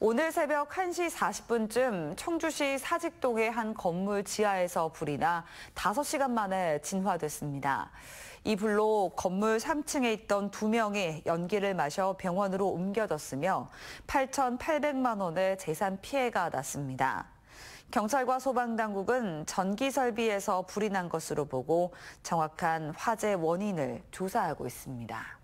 오늘 새벽 1시 40분쯤 청주시 사직동의 한 건물 지하에서 불이 나 5시간 만에 진화됐습니다. 이 불로 건물 3층에 있던 두 명이 연기를 마셔 병원으로 옮겨졌으며 8,800만 원의 재산 피해가 났습니다. 경찰과 소방당국은 전기 설비에서 불이 난 것으로 보고 정확한 화재 원인을 조사하고 있습니다.